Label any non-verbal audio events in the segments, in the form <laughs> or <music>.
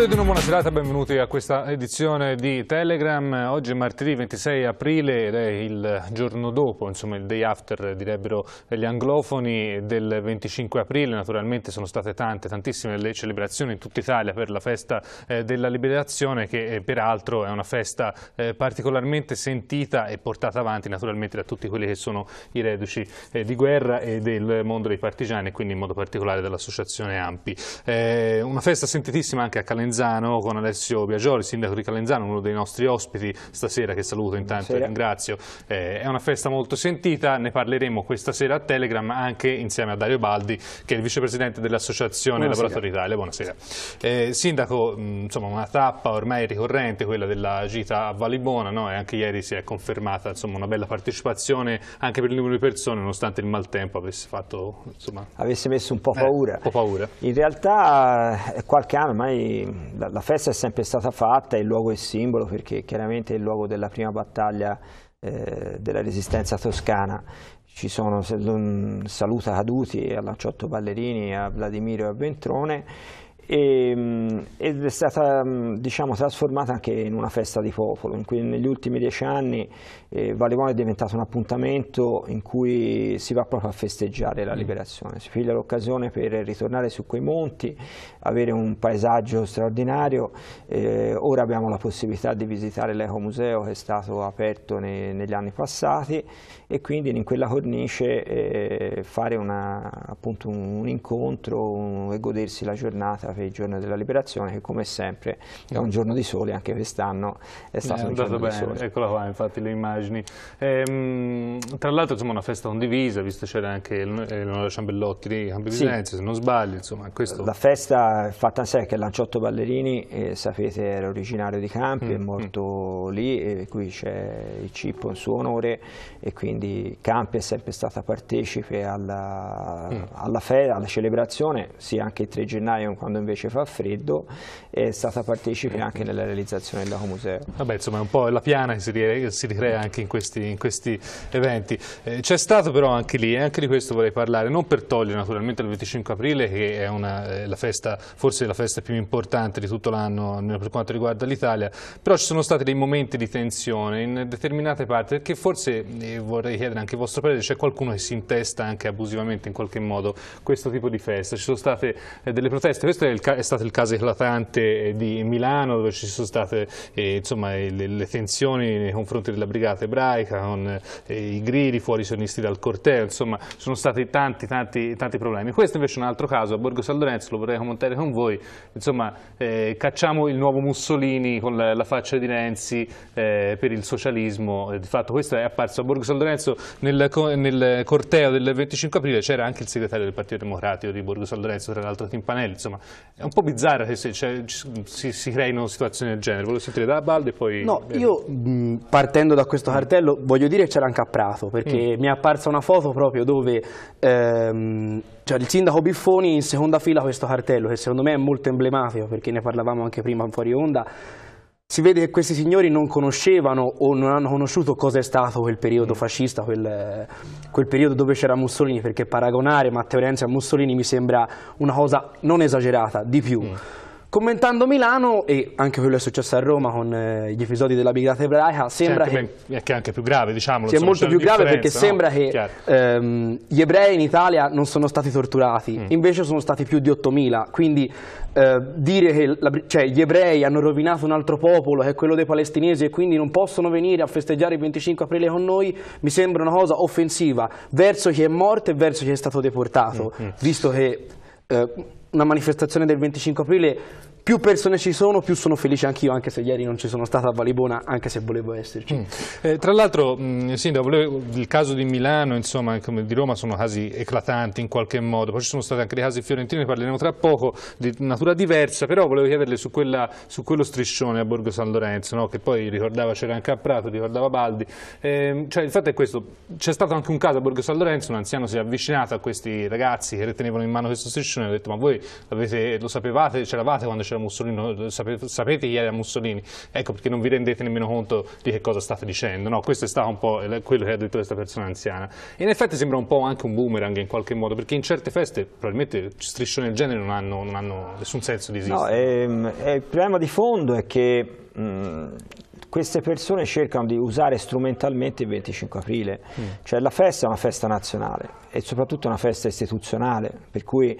Augurio di una buona serata, benvenuti a questa edizione di Telegram. Oggi è martedì 26 aprile ed è il giorno dopo, insomma il day after direbbero gli anglofoni del 25 aprile. Naturalmente sono state tante, tantissime le celebrazioni in tutta Italia per la festa eh, della liberazione che eh, peraltro è una festa eh, particolarmente sentita e portata avanti naturalmente da tutti quelli che sono i reduci di guerra e del mondo dei partigiani, quindi in modo particolare dall'associazione AMPI. una festa sentitissima anche a calendario Calenzano con Alessio Biagioli, sindaco di Calenzano, uno dei nostri ospiti stasera che saluto intanto Buonasera. e ringrazio. Eh, è una festa molto sentita, ne parleremo questa sera a Telegram anche insieme a Dario Baldi che è il vicepresidente dell'Associazione Laboratori Italia. Buonasera. Eh, sindaco, mm, insomma una tappa ormai ricorrente quella della gita a Valibona no? e anche ieri si è confermata insomma, una bella partecipazione anche per il numero di persone nonostante il maltempo avesse fatto... Insomma... Avesse messo un po' eh, paura. Eh, un po' paura. In realtà eh, qualche anno ormai la, la, festa è sempre stata fatta, il luogo è simbolo perché chiaramente è il luogo della prima battaglia eh, della resistenza toscana. Ci sono saluta caduti a Lanciotto Ballerini, a Vladimiro e a Ventrone Ehm, ed è stata mm, diciamo, trasformata anche in una festa di popolo, in cui negli ultimi dieci anni eh, Valimone è diventato un appuntamento in cui si va proprio a festeggiare la mm. liberazione, si piglia l'occasione per ritornare su quei monti, avere un paesaggio straordinario, eh, ora abbiamo la possibilità di visitare l'Ecomuseo che è stato aperto nei, negli anni passati e quindi in quella cornice eh, fare una, appunto un, un incontro un, e godersi la giornata per il giorno della liberazione che come sempre è un giorno di sole, anche quest'anno è eh, stato eh, un giorno bene. di sole. Eccola qua infatti le immagini. Ehm, tra l'altro insomma una festa condivisa, visto c'era anche eh, Leonardo Ciambellotti di Campi sì. Vicenza, se non sbaglio. Insomma, questo... La festa fatta in sé che Lanciotto Ballerini, eh, sapete era originario di Campi, mm. è mm. morto mm. lì e qui c'è il Cippo in suo onore e quindi quindi Campi è sempre stata partecipe alla, mm. alla, festa, alla celebrazione, sì anche il 3 gennaio quando invece fa freddo, è stata partecipe anche nella realizzazione del Lago Museo. Vabbè insomma è un po' la piana che si, ricrea, si ricrea anche in questi, in questi eventi. Eh, C'è stato però anche lì, e eh, anche di questo vorrei parlare, non per togliere naturalmente il 25 aprile che è una, eh, la festa, forse la festa più importante di tutto l'anno per quanto riguarda l'Italia, però ci sono stati dei momenti di tensione in determinate parti perché forse eh, vorrei vorrei chiedere anche il vostro parere, c'è qualcuno che si intesta anche abusivamente in qualche modo questo tipo di festa? Ci sono state eh, delle proteste, questo è, il, è, stato il caso eclatante eh, di Milano dove ci sono state eh, insomma, eh, le, le, tensioni nei confronti della brigata ebraica con eh, eh i gridi fuori sionisti dal corteo, insomma sono stati tanti tanti tanti problemi. Questo invece è un altro caso, a Borgo San Lorenzo lo vorrei commentare con voi, insomma cacciamo il nuovo Mussolini con la, la faccia di Renzi per il socialismo, di fatto questo è apparso a Borgo San Lorenzo pezzo, nel, nel corteo del 25 aprile c'era anche il segretario del Partito Democratico di Borgo San Lorenzo, tra l'altro Timpanelli, insomma è un po' bizzarra che se, cioè, si, si, creino situazioni del genere, volevo sentire da Balde e poi... No, eh. io mh, partendo da questo cartello voglio dire che c'era anche a Prato, perché mm. mi è apparsa una foto proprio dove... Ehm, cioè il sindaco Biffoni in seconda fila questo cartello che secondo me è molto emblematico perché ne parlavamo anche prima fuori onda si vede che questi signori non conoscevano o non hanno conosciuto cosa è stato quel periodo mm. fascista, quel, quel periodo dove c'era Mussolini, perché paragonare Matteo Renzi a Mussolini mi sembra una cosa non esagerata, di più. Mm. Commentando Milano e anche quello che è successo a Roma con eh, gli episodi della brigata ebraica, sembra che, che, che è anche più grave, diciamo. Sì, è molto più grave perché no? sembra che ehm, gli ebrei in Italia non sono stati torturati, mm. invece sono stati più di 8.000, quindi eh, dire che la, cioè, gli ebrei hanno rovinato un altro popolo che è quello dei palestinesi e quindi non possono venire a festeggiare il 25 aprile con noi mi sembra una cosa offensiva verso chi è morto e verso chi è stato deportato, mm. mm. visto che... Eh, una manifestazione del 25 aprile più persone ci sono, più sono felice anch'io, anche se ieri non ci sono stata a Valibona, anche se volevo esserci. Mm. Eh, tra l'altro, mm, Sindaco, il caso di Milano, insomma, come di Roma, sono casi eclatanti in qualche modo, poi ci sono stati anche i casi fiorentini, ne parleremo tra poco, di natura diversa, però volevo chiederle su, quella, su quello striscione a Borgo San Lorenzo, no? che poi ricordava c'era anche a Prato, ricordava Baldi, eh, cioè il fatto è questo, c'è stato anche un caso a Borgo San Lorenzo, un anziano si è avvicinato a questi ragazzi che tenevano in mano questo striscione e ha detto ma voi lo sapevate, c'eravate quando c'era era Mussolini, sapete, sapete, chi era Mussolini, ecco perché non vi rendete nemmeno conto di che cosa state dicendo, no, questo è stato un po' quello che ha detto questa persona anziana. E in effetti sembra un po' anche un boomerang in qualche modo, perché in certe feste probabilmente striscioni del genere non hanno, non hanno nessun senso di esistere. No, ehm, il problema di fondo è che... Mh, mm, queste persone cercano di usare strumentalmente il 25 aprile, mm. cioè la festa è una festa nazionale e soprattutto una festa istituzionale, per cui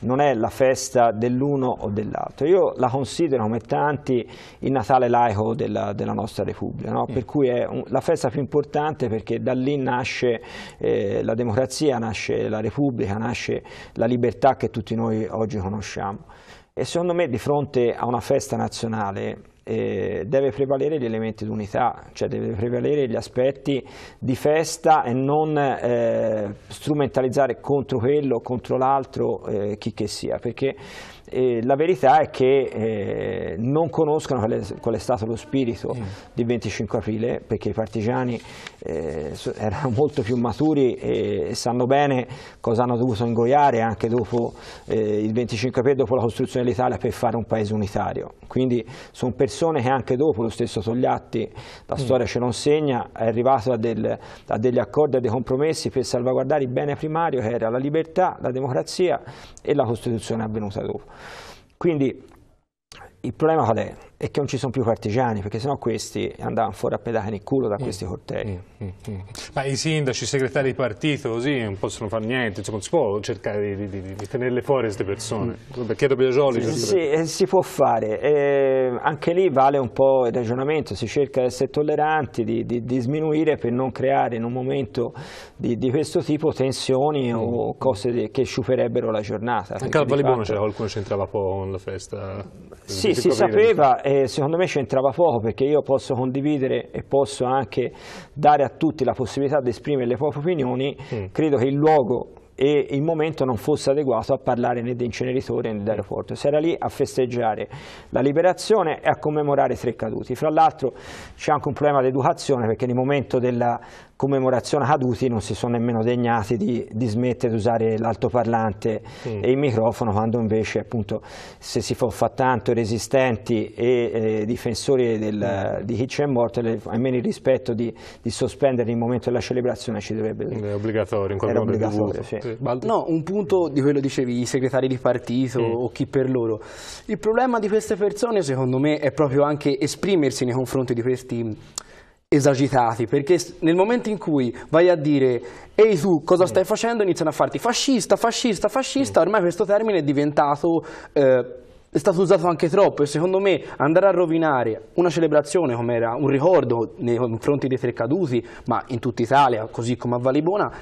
non è la festa dell'uno o dell'altro. Io la considero come tanti il Natale laico della, della nostra Repubblica, no? mm. per cui è un, la festa più importante perché da lì nasce eh, la democrazia, nasce la Repubblica, nasce la libertà che tutti noi oggi conosciamo. E secondo me di fronte a una festa nazionale eh, deve prevalere gli elementi d'unità, cioè deve prevalere gli aspetti di festa e non eh, strumentalizzare contro quello, contro l'altro, eh, chi che sia, perché la verità è che eh, non conoscono qual è, qual è, stato lo spirito mm. di 25 aprile, perché i partigiani eh, erano <laughs> molto più maturi e sanno bene cosa hanno dovuto ingoiare anche dopo eh, il 25 aprile, dopo la costruzione dell'Italia, per fare un paese unitario. Quindi sono persone che anche dopo, lo stesso Togliatti, la mm. storia ce lo insegna, è arrivato a, del, a degli accordi, a dei compromessi per salvaguardare il bene primario che era la libertà, la democrazia e la Costituzione è avvenuta dopo. Quindi il problema qual è? e che non ci sono più partigiani, perché sennò questi andavano fuori a pedare nel culo da mm. questi mm. cortei. Mm. Mm. Ma i sindaci, i segretari di partito, così non possono fare niente, cioè, non si può cercare di, di, di tenerle fuori queste persone? Perché mm. Piero Biagioli... Sì, sì eh, si può fare, eh, anche lì vale un po' il ragionamento, si cerca di essere tolleranti, di, di sminuire per non creare in un momento di, questo tipo tensioni o mm. cose che sciuperebbero la giornata. Anche al Valibono c'era qualcuno che c'entrava un po' con la festa? Sì, si, si sapeva... Eh, eh, secondo me c'entrava poco perché io posso condividere e posso anche dare a tutti la possibilità di esprimere le proprie opinioni, mm. credo che il luogo e il momento non fosse adeguato a parlare né di inceneritore né di mm. aeroporto. Si era lì a festeggiare la liberazione e a commemorare i tre caduti. Fra l'altro c'è anche un problema di educazione perché nel momento della commemorazione caduti non si sono nemmeno degnati di, di smettere di usare l'altoparlante mm. e il microfono quando invece appunto se si fa, tanto resistenti e eh, difensori del, mm. di chi c'è morto almeno il rispetto di, di sospendere il momento della celebrazione ci dovrebbe essere. È obbligatorio in qualche modo. Obbligatorio, sì. Sì. No, un punto di quello dicevi, i segretari di partito mm. o chi per loro. Il problema di queste persone secondo me è proprio anche esprimersi nei confronti di questi esagitati, perché nel momento in cui vai a dire ehi tu cosa stai facendo iniziano a farti fascista, fascista, fascista, mm. ormai questo termine è diventato... Eh, è stato usato anche troppo e secondo me andare a rovinare una celebrazione come era un ricordo nei confronti dei tre caduti, ma in tutta Italia, così come a Valibona,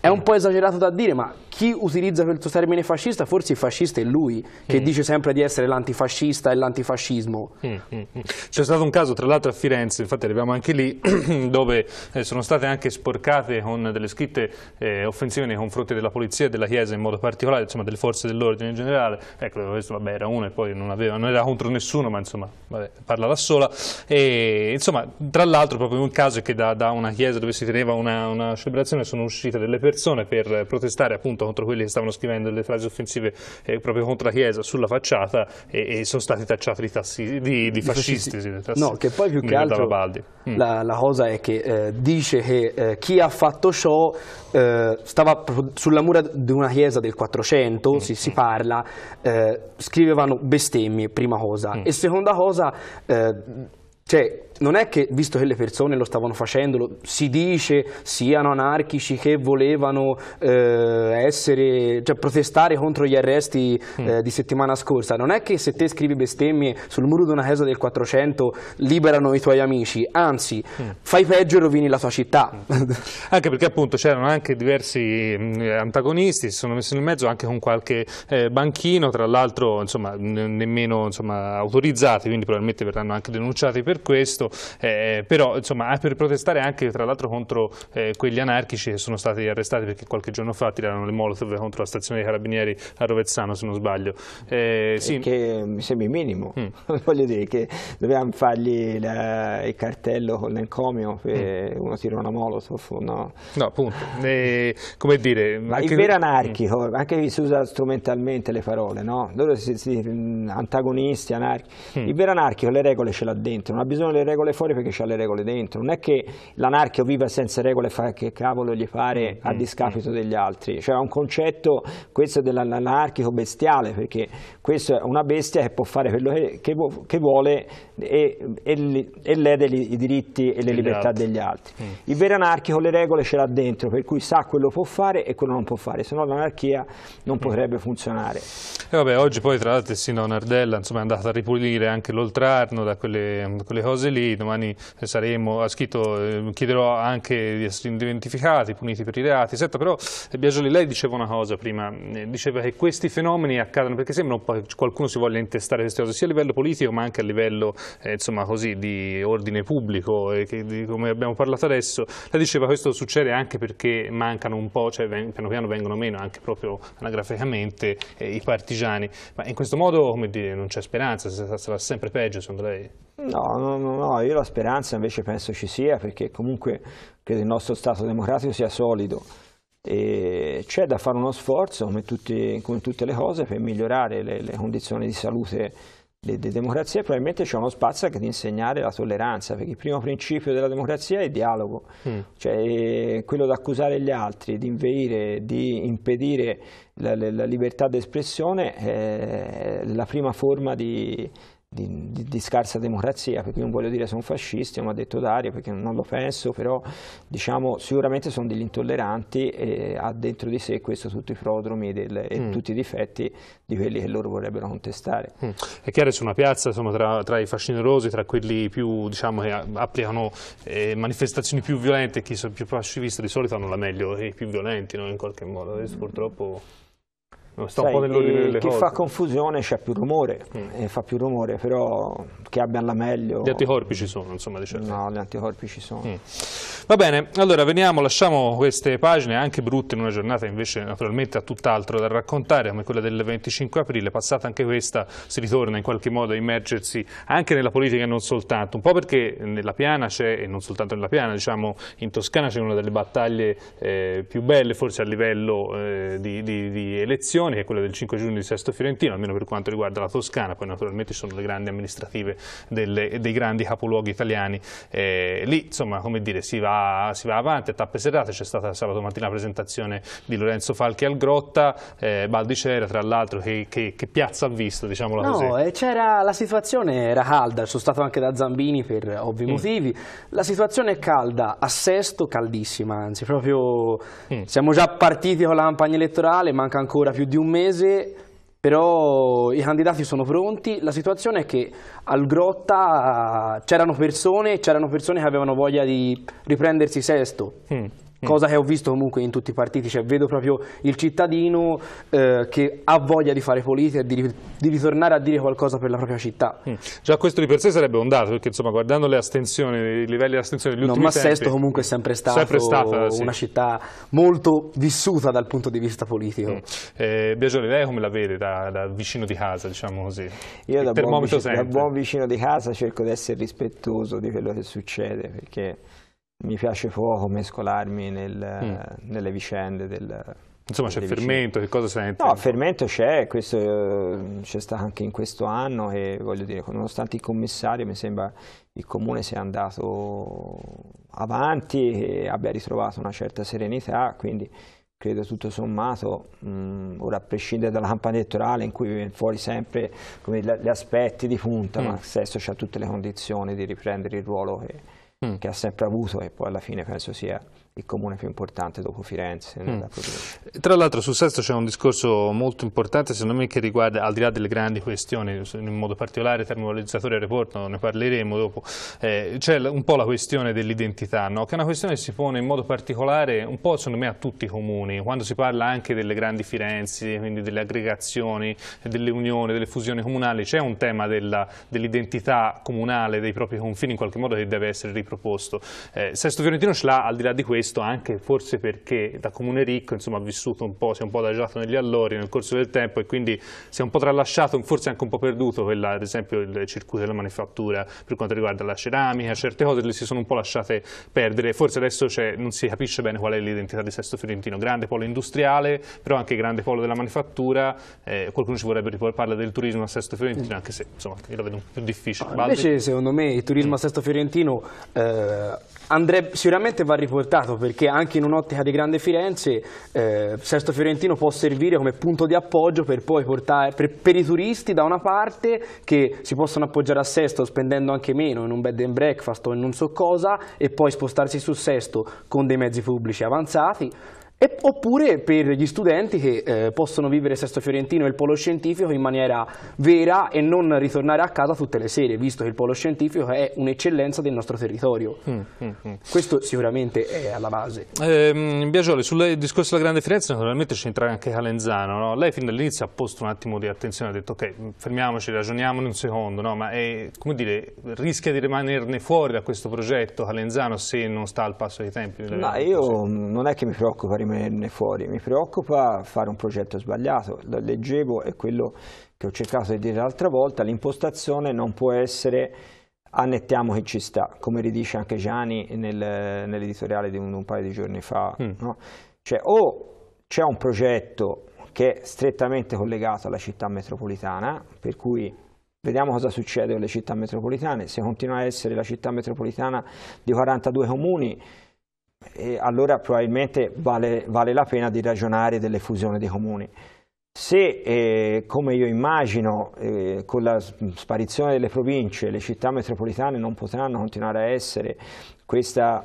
è un po' esagerato da dire, ma chi utilizza questo termine fascista, forse il fascista è lui, che mm. dice sempre di essere l'antifascista e l'antifascismo. Mm, mm, mm. C'è stato un caso, tra l'altro, a Firenze, infatti arriviamo anche lì, <clears throat> dove eh, sono state anche sporcate con delle scritte eh, offensive nei confronti della polizia e della Chiesa in modo particolare, insomma, delle forze dell'ordine in generale. Ecco, questo vabbè, era uno e poi non, aveva, non era contro nessuno, ma insomma, vabbè, parla da sola. E, insomma, tra l'altro, proprio un caso è che da, da, una chiesa dove si teneva una, una celebrazione sono uscite delle persone persone per protestare appunto contro quelli che stavano scrivendo le frasi offensive eh, proprio contro la Chiesa sulla facciata e, e sono stati tacciati di, tassi, di, di fascisti. fascisti. Tassi, no, che poi più che altro mm. la, la, cosa è che eh, dice che eh, chi ha fatto ciò eh, stava sulla mura di una chiesa del 400, mm. si, si, parla, eh, scrivevano bestemmie, prima cosa, mm. e seconda cosa... Eh, cioè, non è che, visto che le persone lo stavano facendo, si dice siano anarchici che volevano eh, essere, cioè, protestare contro gli arresti mm. eh, di settimana scorsa, non è che se te scrivi bestemmie sul muro di una chiesa del 400 liberano i tuoi amici, anzi mm. fai peggio e rovini la tua città. <laughs> anche perché appunto c'erano anche diversi mm, antagonisti, si sono messi in mezzo anche con qualche eh, banchino, tra l'altro nemmeno insomma, autorizzati, quindi probabilmente verranno anche denunciati per questo eh, però insomma per protestare anche tra l'altro contro eh, quegli anarchici che sono stati arrestati perché qualche giorno fa tirarono le molotov contro la stazione dei carabinieri a Rovezzano se non sbaglio. Eh, sì. Che mi sembra il minimo, mm. <laughs> voglio dire che dobbiamo fargli la, il cartello con l'encomio che mm. uno tira una molotov, no? No, appunto, eh, come dire... Ma anche... il vero anarchico, mm. anche si usa strumentalmente le parole, no? Loro si, si, mm, antagonisti, anarchici, mm. il vero anarchico le regole ce l'ha dentro, non ha bisogno delle regole regole fuori perché c'ha le regole dentro. Non è che l'anarchio viva senza regole e fa che cavolo gli pare mm, a mm, discapito mm. degli altri. Cioè è un concetto, questo dell'anarchico bestiale, perché questa è una bestia che può fare quello che, che, vuole e, e, e, lede i diritti e le libertà altri. degli altri. Mm. Il vero anarchico le regole ce l'ha dentro, per cui sa quello può fare e quello non può fare, se no l'anarchia non mm. potrebbe funzionare. E vabbè, oggi poi tra l'altro Sino Nardella insomma, è andata a ripulire anche l'oltrarno da quelle, quelle, cose lì, domani saremo, ha scritto, eh, chiederò anche di essere identificati, puniti per i reati, Senta, però eh, Biagioli lei diceva una cosa prima, eh, diceva che questi fenomeni accadono perché sembrano un po' qualcuno si voglia intestare queste cose sia a livello politico ma anche a livello eh, insomma, così, di ordine pubblico, eh, che, di, come abbiamo parlato adesso. Lei diceva che questo succede anche perché mancano un po', cioè veng, piano piano vengono meno anche proprio anagraficamente eh, i partigiani, ma in questo modo come dire, non c'è speranza, sarà sempre peggio secondo lei? No, no, no, io la speranza invece penso ci sia perché comunque che il nostro Stato democratico sia solido c'è da fare uno sforzo, come, tutti, come tutte le cose, per migliorare le, le condizioni di salute di democrazia probabilmente c'è uno spazio che di insegnare la tolleranza, perché il primo principio della democrazia è il dialogo, mm. cioè quello di accusare gli altri, di inveire, di impedire la, la libertà d'espressione è la prima forma di, di, di, di, scarsa democrazia, perché cui non voglio dire sono fascisti, ha detto Dario, perché non lo penso, però diciamo, sicuramente sono degli intolleranti e ha dentro di sé questo tutti i prodromi del, e mm. tutti i difetti di quelli che loro vorrebbero contestare. Mm. È chiaro su una piazza insomma, tra, tra, i fascinerosi, tra quelli più, diciamo, che applicano eh, manifestazioni più violente, chi sono più fascisti di solito hanno la meglio, i più violenti no? in qualche modo, Adesso, purtroppo sta un po' nell'ordine eh, delle chi cose. Chi fa confusione c'è più rumore, mm. fa più rumore, però che abbia la meglio. Gli anticorpi ci sono, insomma, diciamo. No, gli anticorpi ci sono. Mm. Va bene, allora veniamo, lasciamo queste pagine anche brutte in una giornata invece naturalmente ha tutt'altro da raccontare, come quella del 25 aprile, passata anche questa, si ritorna in qualche modo a immergersi anche nella politica e non soltanto, un po' perché nella Piana c'è, e non soltanto nella Piana, diciamo in Toscana c'è una delle battaglie eh, più belle forse a livello eh, di, di, di elezioni, amministrazioni, che è quella del 5 giugno di Sesto Fiorentino, almeno per quanto riguarda la Toscana, poi naturalmente ci sono le grandi amministrative delle, dei grandi capoluoghi italiani. Eh, lì, insomma, come dire, si va, si va avanti a tappe serrate, c'è stata sabato mattina la presentazione di Lorenzo Falchi al Grotta, eh, Baldicera tra l'altro, che, che, che, piazza ha visto, diciamola no, così? c'era la situazione era calda, sono stato anche da Zambini per ovvi mm. motivi, la situazione è calda, a Sesto caldissima, anzi proprio mm. siamo già partiti con la campagna elettorale, manca ancora più di un mese, però i candidati sono pronti. La situazione è che al Grotta eh, c'erano persone, c'erano persone che avevano voglia di riprendersi sesto. Mm. Mm. cosa che ho visto comunque in tutti i partiti, cioè vedo proprio il cittadino eh, che ha voglia di fare politica di, di, ritornare a dire qualcosa per la propria città. Mm. Già questo di per sé sarebbe un dato, perché insomma guardando le astensioni, i livelli di astensione degli no, ultimi ma tempi... Ma Sesto comunque è sempre stato sempre stata, sì. una città molto vissuta dal punto di vista politico. Mm. Eh, Biagione, lei come la vede da, da, vicino di casa, diciamo così? Io da buon, vicino, da buon vicino di casa cerco di essere rispettoso di quello che succede, perché mi piace poco mescolarmi nel, mm. nelle vicende del... Insomma c'è fermento, che cosa senti? No, fermento c'è, questo eh, c'è stato anche in questo anno e voglio dire, nonostante il commissario mi sembra il comune sia andato avanti e abbia ritrovato una certa serenità, quindi credo tutto sommato, mh, mm, ora a prescindere dalla campagna elettorale in cui viene fuori sempre come, gli aspetti di punta, mm. ma stesso ha tutte le condizioni di riprendere il ruolo che Mm, che ha sempre avuto e poi alla fine penso sia il comune più importante dopo Firenze. Mm. Tra l'altro su Sesto c'è un discorso molto importante secondo me che riguarda al di là delle grandi questioni, in modo particolare termovalorizzatori e aeroporto, ne parleremo dopo, eh, c'è un po' la questione dell'identità, no? che è una questione che si pone in modo particolare un po' secondo me a tutti i comuni, quando si parla anche delle grandi Firenze, quindi delle aggregazioni, delle unioni, delle fusioni comunali, c'è un tema dell'identità dell comunale, dei propri confini in qualche modo che deve essere riproposto. Eh, Sesto Fiorentino ce l'ha al di là di questo questo anche forse perché da comune ricco insomma, ha vissuto un po', si è un po' adagiato negli allori nel corso del tempo e quindi si è un po' tralasciato, forse anche un po' perduto quella, ad esempio il circuito della manifattura per quanto riguarda la ceramica, certe cose le si sono un po' lasciate perdere, forse adesso non si capisce bene qual è l'identità di Sesto Fiorentino, grande polo industriale, però anche grande polo della manifattura, eh, qualcuno ci vorrebbe parlare del turismo a Sesto Fiorentino, anche se insomma io la vedo un po' più difficile. Ma invece secondo me il turismo a Sesto Fiorentino eh, andrebbe, sicuramente va riportato perché anche in un'ottica di grande Firenze eh, Sesto Fiorentino può servire come punto di appoggio per poi portare per, per, i turisti da una parte che si possono appoggiare a Sesto spendendo anche meno in un bed and breakfast o in non so cosa e poi spostarsi su Sesto con dei mezzi pubblici avanzati e, oppure per gli studenti che eh, possono vivere Sesto Fiorentino e il polo scientifico in maniera vera e non ritornare a casa tutte le sere, visto che il polo scientifico è un'eccellenza del nostro territorio. Mm, mm, mm. Questo sicuramente è alla base. Eh, Biagioli, sul discorso della Grande Firenze naturalmente c'entra anche Calenzano. No? Lei fin dall'inizio ha posto un attimo di attenzione, ha detto ok, fermiamoci, ragioniamo un secondo, no? ma è, come dire, rischia di rimanerne fuori da questo progetto Calenzano se non sta al passo dei tempi? Ma io non è che mi preoccupa rimanere venirne fuori. Mi preoccupa fare un progetto sbagliato, lo leggevo e quello che ho cercato di dire l'altra volta, l'impostazione non può essere annettiamo che ci sta, come ridice anche Gianni nel, nell'editoriale di un, un, paio di giorni fa. Mm. No? Cioè, o c'è un progetto che è strettamente collegato alla città metropolitana, per cui vediamo cosa succede con le città metropolitane, se continua a essere la città metropolitana di 42 comuni, e allora probabilmente vale, vale, la pena di ragionare delle fusioni dei comuni. Se, eh, come io immagino, eh, con la sparizione delle province le città metropolitane non potranno continuare a essere questa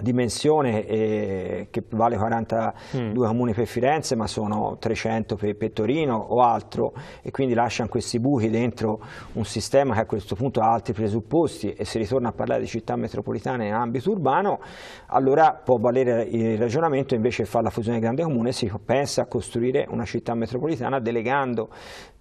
dimensione eh, che vale 42 mm. comuni per Firenze ma sono 300 per, per, Torino o altro e quindi lasciano questi buchi dentro un sistema che a questo punto ha altri presupposti e se ritorna a parlare di città metropolitane in ambito urbano allora può valere il ragionamento invece di fare la fusione grande comune si pensa a costruire una città metropolitana delegando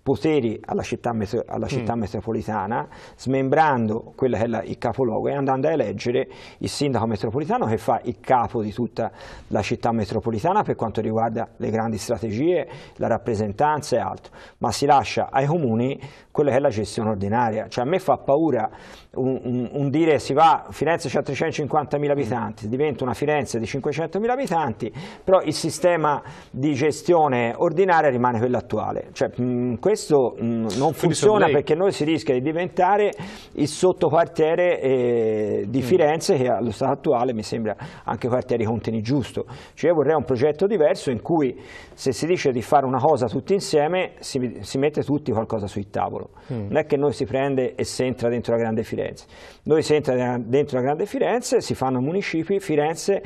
poteri alla città, alla mm. città mm. metropolitana, smembrando quello che è la, il capoluogo e andando a eleggere il sindaco metropolitano che fa il capo di tutta la città metropolitana per quanto riguarda le grandi strategie, la rappresentanza e altro, ma si lascia ai comuni quella che è la gestione ordinaria. Cioè a me fa paura un, un, un dire si va, Firenze ha 350.000 mm. abitanti, diventa una Firenze di 500.000 abitanti, però il sistema di gestione ordinaria rimane quello attuale. Cioè, mh, questo mm, non funziona perché noi si rischia di diventare il sottoquartiere eh, di mm. Firenze mm. che allo stato attuale mi sembra anche quartiere conteni giusto. Cioè io vorrei un progetto diverso in cui se si dice di fare una cosa tutti insieme si, si mette tutti qualcosa sul tavolo. Mm. Non è che noi si prende e si entra dentro la grande Firenze. Noi si entra dentro la grande Firenze, si fanno municipi, Firenze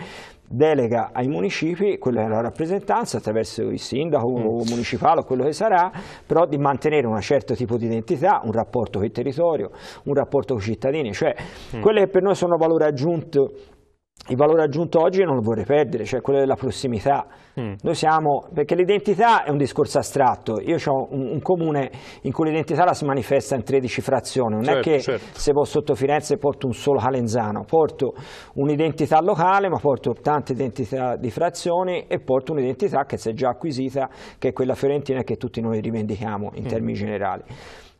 delega ai municipi, quella è la rappresentanza attraverso il sindaco o mm. municipale o quello che sarà, però di mantenere un certo tipo di identità, un rapporto con il territorio, un rapporto con i cittadini, cioè mm. quelle che per noi sono valore aggiunto il valore aggiunto oggi non lo vorrei perdere, cioè quello della prossimità. Mm. Noi siamo, perché l'identità è un discorso astratto, io ho un, un, comune in cui l'identità la si manifesta in 13 frazioni, non certo, è che certo. se vado sotto Firenze porto un solo calenzano, porto un'identità locale ma porto tante identità di frazioni e porto un'identità che si è già acquisita, che è quella fiorentina che tutti noi rivendichiamo in mm. termini generali.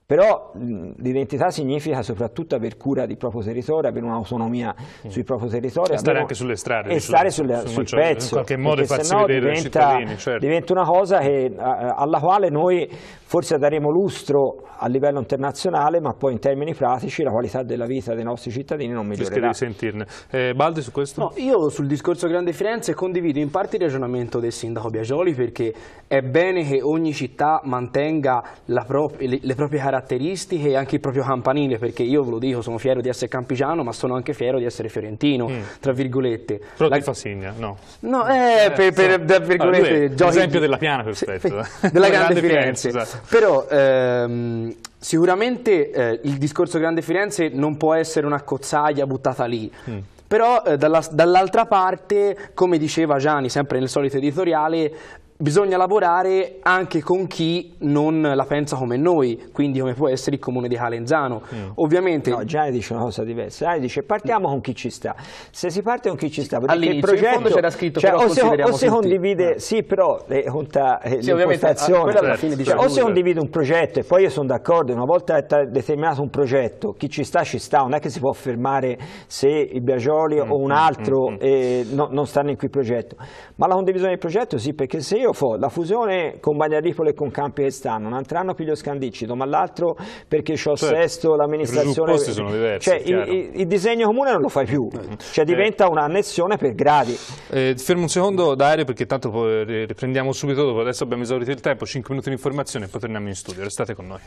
Però l'identità significa soprattutto aver cura di proprio territorio, avere un'autonomia mm. sui propri territori. E stare anche sulle strade. E stare sulle, sul, sul, cioè, sul pezzo. In qualche modo e farsi no vedere diventa, certo. diventa una cosa che, alla quale noi forse daremo lustro a livello internazionale, ma poi in termini pratici la qualità della vita dei nostri cittadini non migliorerà. Rischia di sentirne. Eh, Baldi su questo? No, io sul discorso Grande Firenze condivido in parte il ragionamento del sindaco Biagioli perché è bene che ogni città mantenga le proprie caratteristiche caratteristiche e anche il proprio campanile, perché io ve lo dico, sono fiero di essere campigiano, ma sono anche fiero di essere fiorentino, mm. tra virgolette. Però la... ti fa segna, no? No, eh, eh per, per, per virgolette... Allora, giochi... Esempio della piana, perfetto. Eh. <laughs> Della grande, grande Firenze. Firenze esatto. Però... Ehm, sicuramente eh, il discorso Grande Firenze non può essere una cozzaglia buttata lì, mm però eh, dall'altra dall parte, come diceva Gianni sempre nel solito editoriale, bisogna lavorare anche con chi non la pensa come noi, quindi come può essere il comune di Calenzano. Mm. Ovviamente... No, Gianni dice una cosa diversa, Gianni dice partiamo con chi ci sta. Se si parte con chi ci sta, perché il progetto... c'era scritto cioè, o, se, o se condivide, eh. sì però eh, conta eh, sì, l'impostazione, certo. o se condivide un progetto e poi io sono d'accordo, una volta determinato un progetto, chi ci sta ci sta, non è che si può affermare se il Biagioli mm, o un mm, altro mm, mm, eh, no, non stanno in quel progetto, ma la condivisione del progetto sì, perché se io Criofo, la fusione con Bagnaripolo e con Campi che stanno, un altro anno piglio Scandicito, ma l'altro perché c'ho certo. sesto l'amministrazione... I sono diversi, cioè, il, il, il, disegno comune non lo fai più, eh. cioè diventa eh. un'annessione per gradi. Eh, fermo un secondo Dario perché tanto riprendiamo subito dopo, adesso abbiamo esaurito il tempo, 5 minuti di informazione e poi torniamo in studio, restate con noi.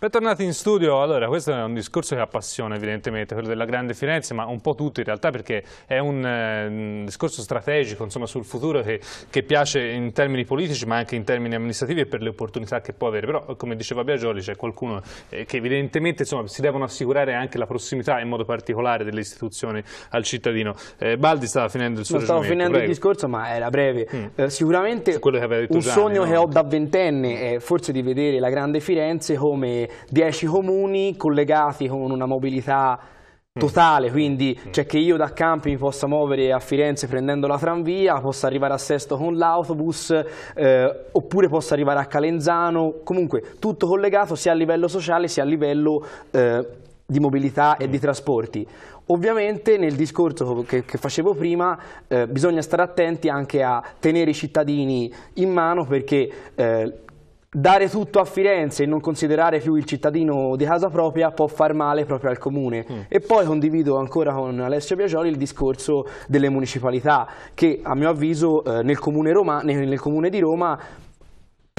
Bentornati in studio, allora questo è un discorso che appassiona evidentemente, quello della grande Firenze, ma un po' tutto in realtà perché è un, eh, un discorso strategico insomma, sul futuro che, che, piace in termini politici ma anche in termini amministrativi e per le opportunità che può avere, però come diceva Biagioli c'è qualcuno eh, che evidentemente insomma, si devono assicurare anche la prossimità in modo particolare delle istituzioni al cittadino. Eh, Baldi stava finendo il suo discorso. stavo finendo prego. il discorso ma era breve, mm. Eh, sicuramente un Gianni, sogno no? che ho da ventenne è forse di vedere la grande Firenze come 10 comuni collegati con una mobilità totale, mm. quindi cioè che io da Campi mi possa muovere a Firenze prendendo la tranvia, possa arrivare a Sesto con l'autobus, eh, oppure possa arrivare a Calenzano, comunque tutto collegato sia a livello sociale sia a livello eh, di mobilità e di mm. trasporti. Ovviamente nel discorso che, che facevo prima eh, bisogna stare attenti anche a tenere i cittadini in mano perché eh, Dare tutto a Firenze e non considerare più il cittadino di casa propria può far male proprio al comune. Mm. E poi condivido ancora con Alessio Biagioli il discorso delle municipalità che a mio avviso eh, nel, comune Roma, nel, nel, comune di Roma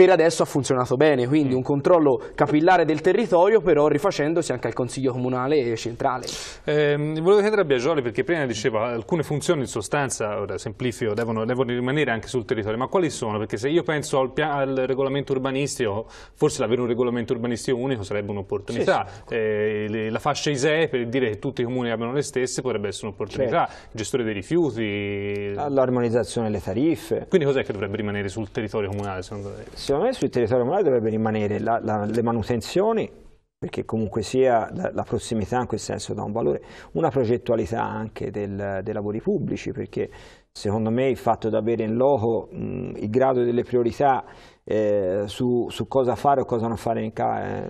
per adesso ha funzionato bene, quindi mm. un controllo capillare del territorio però rifacendosi anche al Consiglio Comunale e Centrale. Eh, volevo chiedere a Biagioli perché prima diceva alcune funzioni in sostanza, ora semplifico, devono, devono, rimanere anche sul territorio, ma quali sono? Perché se io penso al, al regolamento urbanistico, forse l'avere un regolamento urbanistico unico sarebbe un'opportunità, sì, sì. eh, la fascia ISEE per dire che tutti i comuni abbiano le stesse potrebbe essere un'opportunità, certo. il gestore dei rifiuti... L'armonizzazione delle tariffe. Quindi cos'è che dovrebbe rimanere sul territorio comunale secondo lei? secondo me sul territorio comunale dovrebbe rimanere la, la, le manutenzioni, perché comunque sia la, prossimità in quel senso dà un valore, una progettualità anche del, dei lavori pubblici, perché secondo me il fatto di avere in loco mh, il grado delle priorità eh, su, su, cosa fare o cosa non fare in, eh,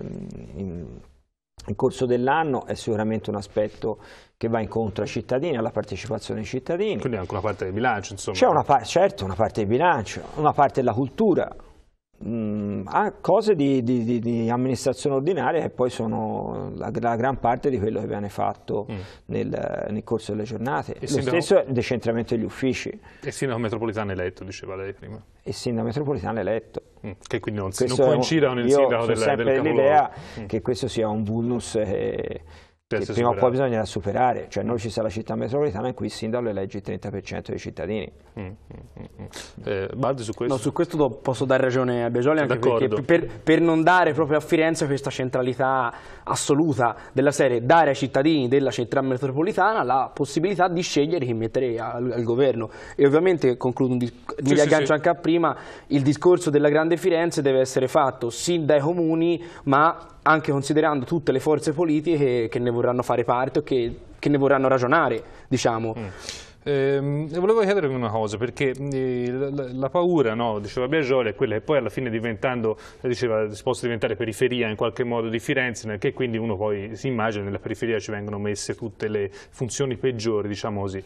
in, in corso dell'anno è sicuramente un aspetto che va incontro ai cittadini, alla partecipazione dei cittadini. Quindi anche una parte del bilancio, insomma. C'è una parte, certo, una parte del bilancio, una parte della cultura, mh, mm, cose di, di, di, amministrazione ordinaria che poi sono la, la, gran parte di quello che viene fatto mm. nel, nel, corso delle giornate. E Lo sindaco... stesso decentramento degli uffici. E sindaco metropolitano eletto, diceva lei prima. E sindaco metropolitano eletto. Mm. Che quindi non, si, non coincida con sindaco del, del Io sono sempre dell'idea mm. che questo sia un vulnus... che eh, che prima o poi bisogna superare, cioè noi ci sarà la città metropolitana in cui il sindaco elegge il 30% dei cittadini. Mm, mm, mm. mm. Eh, su questo? No, su questo posso dare ragione a Begioli anche perché per, per, non dare proprio a Firenze questa centralità assoluta della serie, dare ai cittadini della città metropolitana la possibilità di scegliere chi mettere al, al governo e ovviamente concludo, mi riaggancio sì, anche a prima, il discorso della grande Firenze deve essere fatto sin dai comuni ma anche considerando tutte le forze politiche che ne vorranno fare parte o che, che ne vorranno ragionare, diciamo. Mm. Eh, volevo chiedervi una cosa, perché eh, la, la, paura, no, diceva Biagioli, è quella che poi alla fine diventando, diceva, si possa diventare periferia in qualche modo di Firenze, che quindi uno poi si immagina nella periferia ci vengono messe tutte le funzioni peggiori, diciamo così.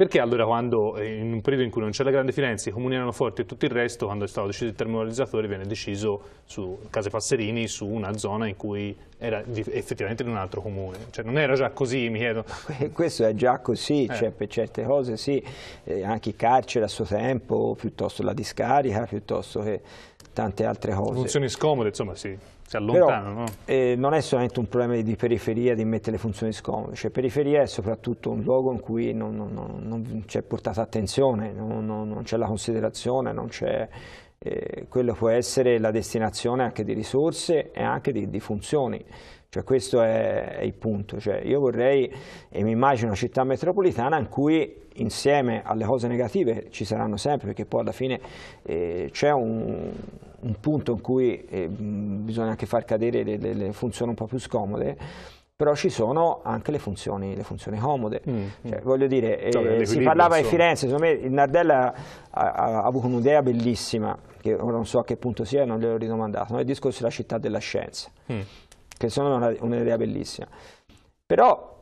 Perché allora quando, eh, in un periodo in cui non c'è la grande Firenze, i comuni erano forti e tutto il resto, quando è stato deciso il termovalorizzatore, viene deciso su Case Passerini, su una zona in cui era effettivamente in un altro comune? Cioè non era già così, mi chiedo. Questo è già così, eh. cioè per certe cose sì, eh, anche il carcere a suo tempo, piuttosto la discarica, piuttosto che tante altre cose. Funzioni scomode, insomma, si, si allontanano. Però, no? eh, non è solamente un problema di periferia, di mettere le funzioni scomode, cioè periferia è soprattutto un luogo in cui non, non, non, non c'è portata attenzione, non, c'è la considerazione, non c'è eh, quello può essere la destinazione anche di risorse e anche di, di funzioni. Cioè questo è, il punto. Cioè io vorrei e mi immagino una città metropolitana in cui insieme alle cose negative ci saranno sempre, perché poi alla fine eh, c'è un, un, punto in cui eh, bisogna anche far cadere le, le, le funzioni un po' più scomode però ci sono anche le funzioni, le funzioni comode. Mm, mm. cioè, mm. voglio dire, cioè, eh, si parlava insomma. di Firenze, secondo me il Nardella ha, ha, ha avuto un'idea bellissima, che ora non so a che punto sia, non glielo ho ridomandato, no? il discorso della città della scienza, mm. che sono un'idea bellissima. Però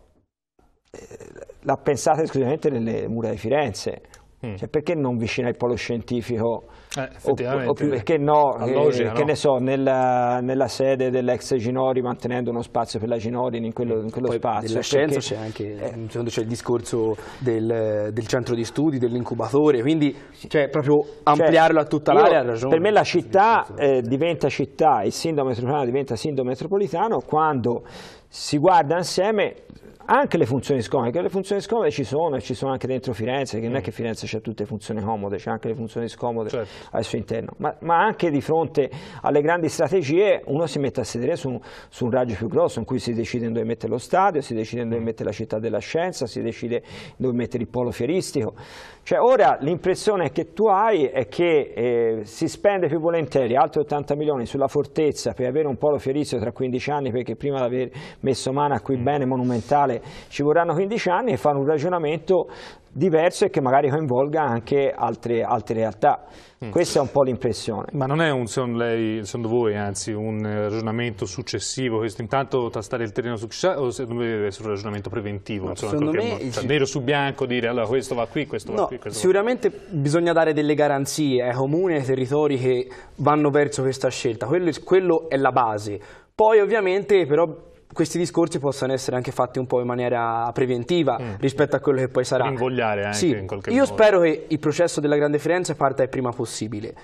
eh, l'ha pensata esclusivamente nelle mura di Firenze, mm. cioè, perché non vicina al polo scientifico eh, o, o perché no, Allogia, eh, no, ne so, nella, nella sede dell'ex Ginori mantenendo uno spazio per la Ginori in quello, in quello spazio. Nella scienza c'è anche eh, c'è il discorso del, del, centro di studi, dell'incubatore, quindi cioè, proprio ampliarlo cioè, a tutta l'area ha ragione. Per me la città eh, diventa città, il sindaco metropolitano diventa sindaco metropolitano quando si guarda insieme anche le funzioni scomode, le funzioni scomode ci sono e ci sono anche dentro Firenze, che mm. non è mm. che Firenze c'è tutte le funzioni comode, c'è anche le funzioni scomode certo. al suo interno, ma, ma, anche di fronte alle grandi strategie uno si mette a sedere su, su un raggio più grosso in cui si decide dove mettere lo stadio, si decide dove mm. mettere la città della scienza, si decide dove mettere il polo fieristico. Cioè ora l'impressione che tu hai è che eh, si spende più volentieri altri 80 milioni sulla fortezza per avere un polo fiorizio tra 15 anni perché prima di aver messo mano a quel mm. bene monumentale ci vorranno 15 anni e fare un ragionamento diverso e che magari coinvolga anche altre, altre realtà. Mm. Questa è un po' l'impressione. Ma non è un, secondo, lei, secondo voi, anzi, un eh, ragionamento successivo, questo intanto tastare il terreno successivo o secondo me deve essere un ragionamento preventivo? No, insomma, secondo me... Cioè, nero su bianco dire, allora questo va qui, questo no, va qui, questo sicuramente va bisogna dare delle garanzie ai comuni, ai territori che vanno verso questa scelta, quello, quello è la base. Poi ovviamente però questi discorsi possono essere anche fatti un po' in maniera preventiva mm. rispetto a quello che poi sarà. Invogliare anche sì, in qualche io modo. Io spero che il processo della Grande Firenze parta il prima possibile.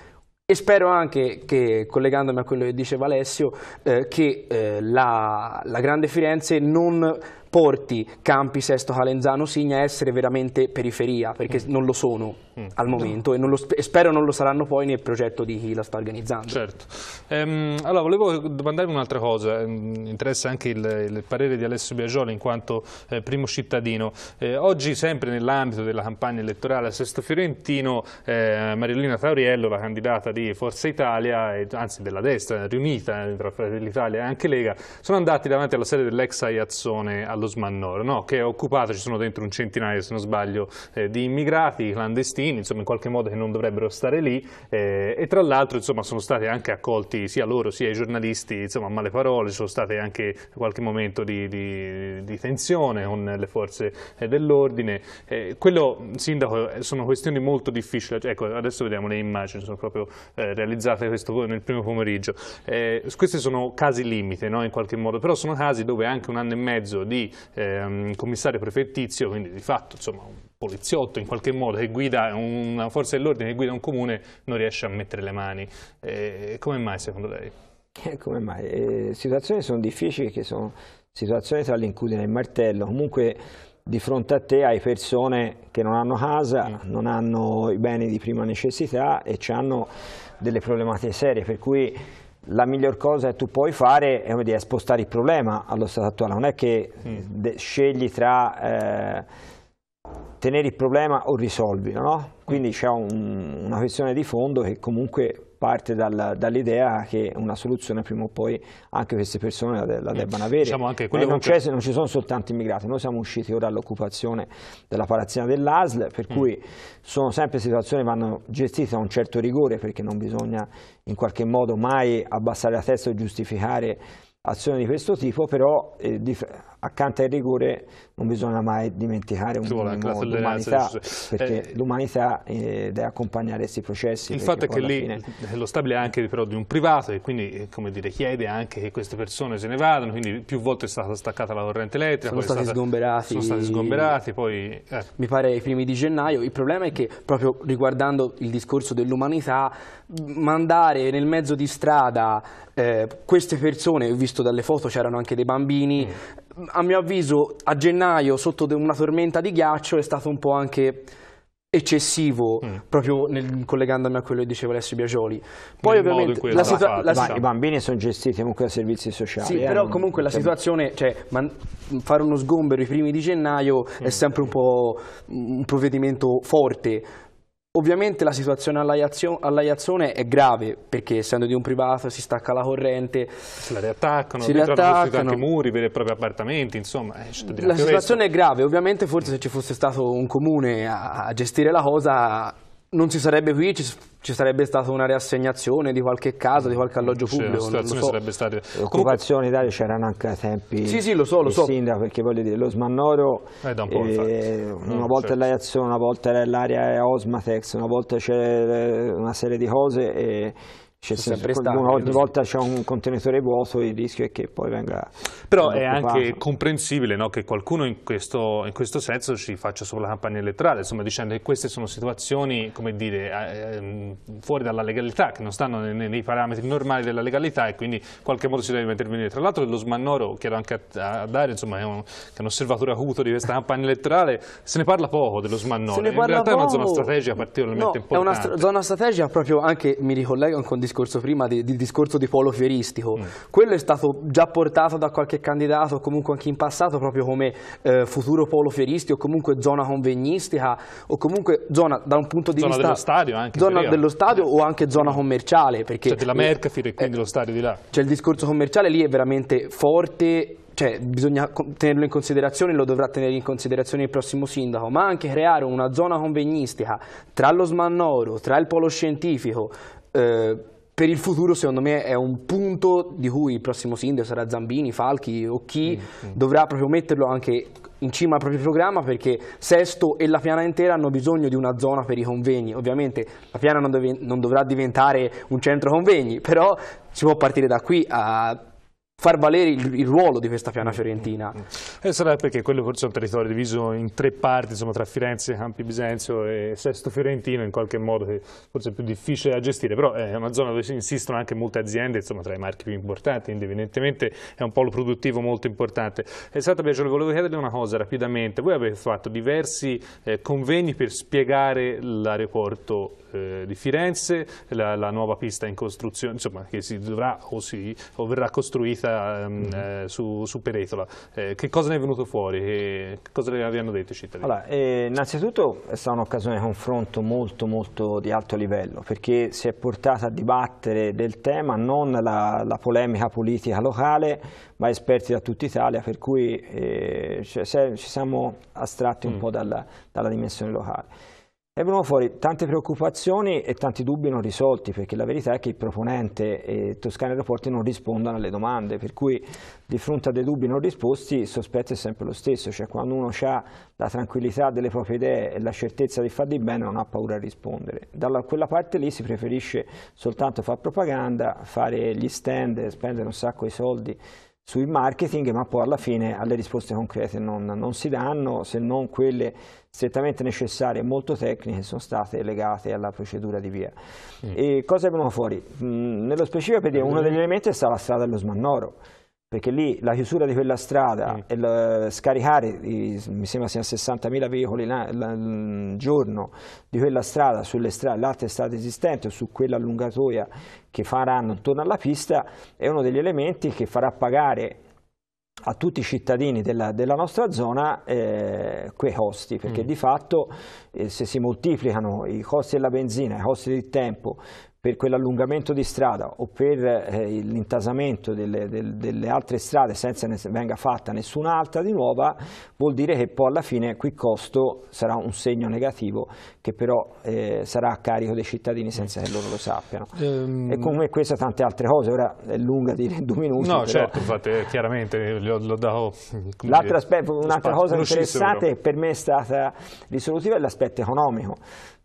E spero anche che, collegandomi a quello che diceva Alessio, eh, che eh, la, la Grande Firenze non porti Campi, Sesto, Calenzano, Signa a essere veramente periferia, perché mm. non lo sono mm. al momento no. e, non lo, e, spero non lo saranno poi nel progetto di chi la sta organizzando. Certo. Ehm, allora, volevo domandarvi un'altra cosa, mi ehm, interessa anche il, il, parere di Alessio Biagioli in quanto eh, primo cittadino. Eh, oggi, sempre nell'ambito della campagna elettorale a Sesto Fiorentino, eh, Marilina Tauriello, la candidata di Forza Italia, e, anzi della destra, riunita tra Fratelli Italia e anche Lega, sono andati davanti alla sede dell'ex Aiazzone allo lo smannoro, no? che è occupato, ci sono dentro un centinaio se non sbaglio eh, di immigrati clandestini, insomma in qualche modo che non dovrebbero stare lì eh, e tra l'altro insomma sono stati anche accolti sia loro sia i giornalisti insomma a male parole, ci sono stati anche qualche momento di, di, di tensione con le forze eh, dell'ordine, eh, quello sindaco eh, sono questioni molto difficili, ecco adesso vediamo le immagini, sono proprio eh, realizzate questo, nel primo pomeriggio, questi sono casi limite no? in qualche modo, però sono casi dove anche un anno e mezzo di di ehm, commissario prefettizio, quindi di fatto insomma, un poliziotto in qualche modo che guida una forza dell'ordine, che guida un comune, non riesce a mettere le mani. Eh, come mai secondo lei? Eh, come mai? Eh, situazioni sono difficili, che sono situazioni tra l'incudine e il martello. Comunque di fronte a te hai persone che non hanno casa, mm. non hanno i beni di prima necessità e hanno delle problematiche serie, per cui la miglior cosa che tu puoi fare è, dire, spostare il problema allo stato attuale, non è che mm. scegli tra eh, tenere il problema o risolvilo, no? quindi c'è un, una questione di fondo che comunque parte dal, dall'idea che una soluzione prima o poi anche queste persone la, la eh, debbano avere. Diciamo anche quello non, che... non, ci sono soltanto immigrati, noi siamo usciti ora dall'occupazione della palazzina dell'ASL, per mm. cui sono sempre situazioni che vanno gestite da un certo rigore perché non bisogna in qualche modo mai abbassare la testa o giustificare azioni di questo tipo, però eh, di, accanto ai rigore non bisogna mai dimenticare un voilà, minimo l'umanità, perché eh, l'umanità eh, deve accompagnare questi processi. Il fatto è che lì fine... Eh, lo stabile è anche però di un privato e quindi eh, dire, chiede anche che queste persone se ne vadano, quindi più volte è stata staccata la corrente elettrica. Sono stati stata, sgomberati. Sono stati sgomberati, poi... Eh. Mi pare i primi di gennaio. Il problema è che proprio riguardando il discorso dell'umanità, mandare nel mezzo di strada eh, queste persone, ho visto dalle foto c'erano anche dei bambini, mm a mio avviso a gennaio sotto una tormenta di ghiaccio è stato un po' anche eccessivo, mm. proprio nel, collegandomi a quello che diceva Alessio Biagioli. Poi nel ovviamente la situa- la si- i bambini sono gestiti comunque da servizi sociali. Sì, eh, però comunque la situazione, cioè man- fare uno sgombero i primi di gennaio mm. è sempre un po' un provvedimento forte, Ovviamente la situazione all'Aiazzone è grave perché essendo di un privato si stacca la corrente. Se la riattaccano, si riattaccano. anche muri, veri e propri appartamenti, insomma. Eh, la situazione questo. è grave, ovviamente forse se ci fosse stato un comune a, a gestire la cosa non si sarebbe qui, ci, ci, sarebbe stata una riassegnazione di qualche casa, di qualche alloggio pubblico. Cioè, non so. sarebbe state... Le occupazioni Comunque... c'erano anche a tempi sì, sì, lo so, lo so. sindaco, perché voglio dire, lo smannoro, eh, un eh, mm, certo. una, volta certo. una volta è l'area Osmatex, una volta c'è una serie di cose... E c'è sempre stato. Ogni volta c'è un contenitore vuoto, il rischio è che poi venga... Però è anche comprensibile no, che qualcuno in questo, in questo, senso ci faccia solo la campagna elettorale, insomma dicendo che queste sono situazioni, come dire, eh, ehm, fuori dalla legalità, che non stanno nei, nei, parametri normali della legalità e quindi in qualche modo si deve intervenire. Tra l'altro lo smannoro, chiedo anche a, a Dario, insomma, è un, che è un osservatore acuto di questa campagna elettorale, se ne parla poco dello smannoro, in realtà poco. è una zona strategica particolarmente no, importante. è una st zona strategica proprio anche, mi ricollego con discorso discorso prima, di, di discorso di polo fioristico, mm. quello è stato già portato da qualche candidato, comunque anche in passato, proprio come eh, futuro polo fioristico, comunque zona convegnistica, o comunque zona da un punto di zona vista... Dello stadio anche, zona dello stadio o anche zona commerciale. Perché cioè della Mercafir e eh, quindi eh, lo stadio di là. c'è cioè, il discorso commerciale lì è veramente forte cioè, bisogna tenerlo in considerazione, lo dovrà tenere in considerazione il prossimo sindaco, ma anche creare una zona convegnistica tra lo Smannoro, tra il polo scientifico, eh, per il futuro secondo me è un punto di cui il prossimo sindaco sarà Zambini, Falchi o chi mm, mm. dovrà proprio metterlo anche in cima al proprio programma perché Sesto e la Piana intera hanno bisogno di una zona per i convegni. Ovviamente la Piana non, dove, non dovrà diventare un centro convegni, però si può partire da qui a far valere il, il, ruolo di questa piana fiorentina. Mm. E eh, sarà perché quello forse è un territorio diviso in tre parti, insomma, tra Firenze, Campi Bisenzio e Sesto Fiorentino, in qualche modo che forse è più difficile da gestire, però è una zona dove si insistono anche molte aziende, insomma, tra i marchi più importanti, quindi evidentemente è un polo produttivo molto importante. E stato Biagiolo, volevo chiederle una cosa rapidamente, voi avete fatto diversi eh, convegni per spiegare l'aeroporto eh, di Firenze, la, la, nuova pista in costruzione, insomma, che si dovrà o, si, o verrà costruita un'intervista mm ehm, mhm. eh, su, su Peretola. Eh, che cosa ne è venuto fuori? Che, che cosa le hanno detto i cittadini? Allora, eh, innanzitutto è stata un'occasione di confronto molto, molto di alto livello perché si è portata a dibattere del tema non la, la polemica politica locale ma esperti da tutta Italia per cui eh, ci, se, ci siamo astratti mm. un po' dalla, dalla dimensione locale. E vengono fuori tante preoccupazioni e tanti dubbi non risolti, perché la verità è che il proponente e eh, Toscana Aeroporti non rispondono alle domande, per cui di fronte a dei dubbi non risposti il sospetto è sempre lo stesso, cioè quando uno ha la tranquillità delle proprie idee e la certezza di far di bene non ha paura a rispondere. Da quella parte lì si preferisce soltanto fare propaganda, fare gli stand, spendere un sacco di soldi sul marketing, ma poi alla fine alle risposte concrete non, non, si danno, se non quelle strettamente necessarie e molto tecniche sono state legate alla procedura di via. Mm. E cosa abbiamo fuori? Mm, nello specifico, per dire, uno degli elementi è stata la strada dello smannoro perché lì la chiusura di quella strada mm. e scaricare, mi sembra siano 60.000 veicoli al giorno di quella strada sulle strade, l'altra strada esistente o su quella allungatoia che faranno intorno alla pista è uno degli elementi che farà pagare a tutti i cittadini della, della nostra zona eh, quei costi, perché mm. di fatto eh, se si moltiplicano i costi della benzina, i costi del tempo per quell'allungamento di strada o per eh, l'intasamento delle, del, delle, altre strade senza che ne venga fatta nessun'altra di nuova, vuol dire che poi alla fine qui costo sarà un segno negativo che però eh, sarà a carico dei cittadini senza che loro lo sappiano. Um... E come questa tante altre cose, ora è lunga dire <laughs> due minuti. No, però... certo, infatti eh, chiaramente eh, l'ho dato... L'altro aspetto, un'altra cosa interessante che per me è stata risolutiva è l'aspetto economico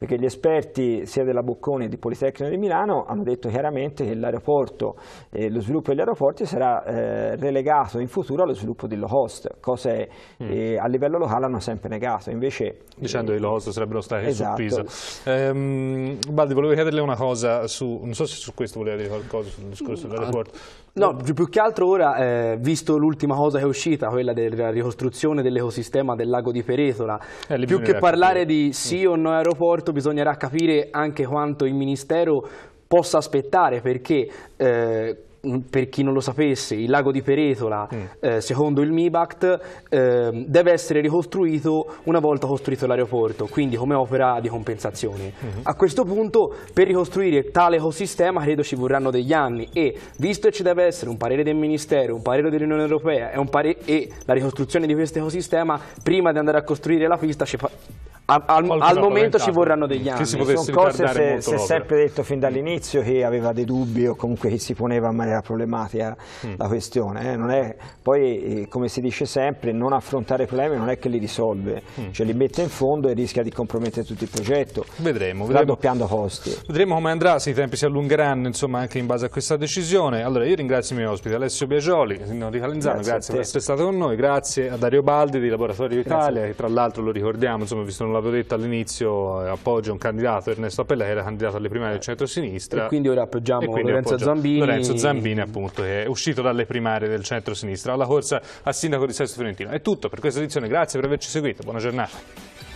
perché gli esperti sia della Bocconi che di Politecnico di Milano hanno detto chiaramente che l'aeroporto e eh, lo sviluppo degli aeroporti sarà eh, relegato in futuro allo sviluppo dell'Ho host, cose mm. eh, a livello locale hanno sempre negato, invece... Dicendo che eh, l'Ho host sarebbero stati esatto. su Pisa. Ehm, Baldi, volevo chiederle una cosa su, non so se su questo voleva dire qualcosa, sul discorso dell'aeroporto. No, più che altro ora, eh, visto l'ultima cosa che è uscita, quella della ricostruzione dell'ecosistema del lago di Peretola, eh, più che parlare di mm. sì o no aeroporto, bisognerà capire anche quanto il Ministero possa aspettare, perché... Eh, Mm, per chi non lo sapesse, il lago di Peretola, mm. eh, secondo il MIBACT, eh, deve essere ricostruito una volta costruito l'aeroporto, quindi come opera di compensazione. Mm -hmm. A questo punto, per ricostruire tale ecosistema, credo ci vorranno degli anni e, visto che ci deve essere un parere del Ministero, un parere dell'Unione Europea e, e la ricostruzione di questo ecosistema, prima di andare a costruire la pista ci fa al, al momento ci vorranno degli anni. Sono cose se, si è sempre detto fin dall'inizio che aveva dei dubbi o comunque che si poneva in maniera problematica mm. la questione. Eh? È, poi, eh, come si dice sempre, non affrontare problemi non è che li risolve, mm. cioè li mette in fondo e rischia di compromettere tutto il progetto. Vedremo. Raddoppiando costi. Vedremo come andrà, se i tempi si allungheranno insomma, anche in base a questa decisione. Allora io ringrazio i miei ospiti, Alessio Biagioli, Enrico Calenzano, grazie, grazie per essere stato con noi, grazie a Dario Baldi di Laboratorio Italia, che tra l'altro lo ricordiamo, insomma, visto un lavoro l'avevo detto all'inizio, eh, appoggio un candidato, Ernesto Pellera, candidato alle primarie del centro-sinistra. E quindi ora appoggiamo quindi Lorenzo Zambini. Lorenzo Zambini, appunto, che è uscito dalle primarie del centro-sinistra. Alla corsa a sindaco di Sesto Fiorentino. È tutto per questa edizione, grazie per averci seguito, buona giornata.